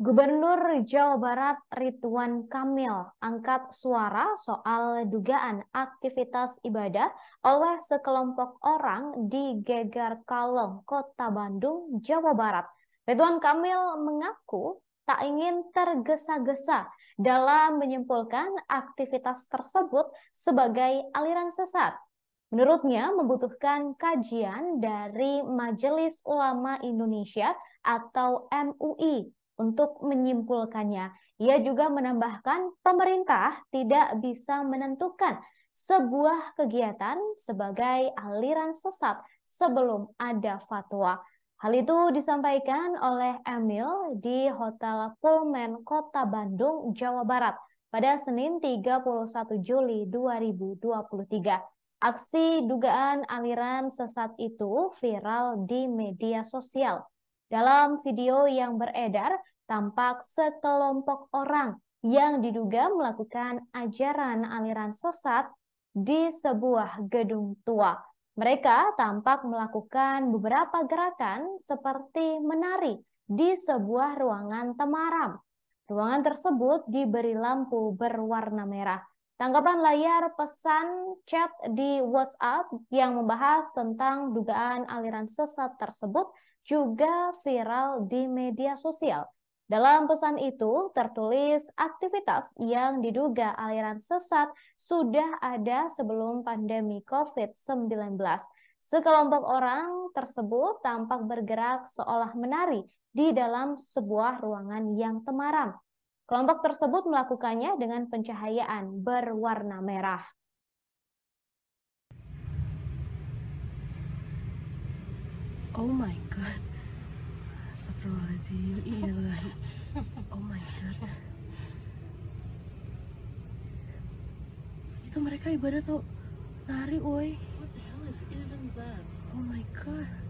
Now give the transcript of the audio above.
Gubernur Jawa Barat Ridwan Kamil angkat suara soal dugaan aktivitas ibadah oleh sekelompok orang di Geger Kalong, Kota Bandung, Jawa Barat. Ridwan Kamil mengaku tak ingin tergesa-gesa dalam menyimpulkan aktivitas tersebut sebagai aliran sesat. Menurutnya membutuhkan kajian dari Majelis Ulama Indonesia atau MUI untuk menyimpulkannya. Ia juga menambahkan pemerintah tidak bisa menentukan sebuah kegiatan sebagai aliran sesat sebelum ada fatwa. Hal itu disampaikan oleh Emil di Hotel Pullman Kota Bandung, Jawa Barat pada Senin 31 Juli 2023. Aksi dugaan aliran sesat itu viral di media sosial. Dalam video yang beredar, tampak sekelompok orang yang diduga melakukan ajaran aliran sesat di sebuah gedung tua. Mereka tampak melakukan beberapa gerakan seperti menari di sebuah ruangan temaram. Ruangan tersebut diberi lampu berwarna merah. Tanggapan layar pesan chat di WhatsApp yang membahas tentang dugaan aliran sesat tersebut juga viral di media sosial. Dalam pesan itu tertulis aktivitas yang diduga aliran sesat sudah ada sebelum pandemi COVID-19. Sekelompok orang tersebut tampak bergerak seolah menari di dalam sebuah ruangan yang temaram. Kelompok tersebut melakukannya dengan pencahayaan berwarna merah. Oh my god. Astagfirullahaladzim. Ilahi. Oh my god. Itu mereka ibadah tuh nari, woi. What the hell is even that? Oh my god.